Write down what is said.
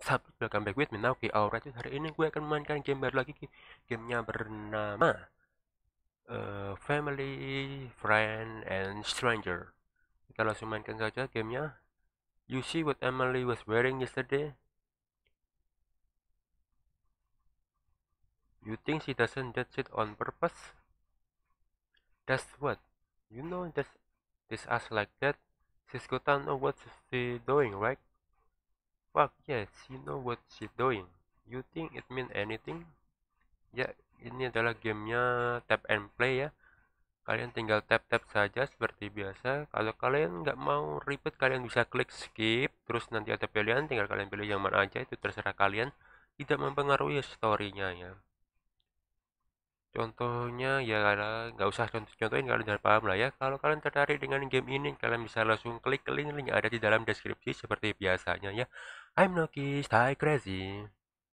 Sabtu welcome back with me nah, Oke, okay, alright hari ini gue akan memainkan game baru lagi Gamenya bernama uh, Family, Friend, and Stranger Kita langsung mainkan saja gamenya You see what Emily was wearing yesterday? You think she doesn't judge it on purpose? That's what. You know, just this ass like that. She's got to know what she's doing, right? Fuck yes, you know what she doing. You think it mean anything? Ya, ini adalah gamenya tap and play ya. Kalian tinggal tap-tap saja seperti biasa. Kalau kalian nggak mau ribet, kalian bisa klik skip. Terus nanti ada pilihan, tinggal kalian pilih yang mana aja, itu terserah kalian. Tidak mempengaruhi storynya ya. Contohnya ya nggak usah contoh-contohin kalau jangan paham lah ya. Kalau kalian tertarik dengan game ini, kalian bisa langsung klik link-link yang ada di dalam deskripsi seperti biasanya ya. I'm Nokis, hi crazy.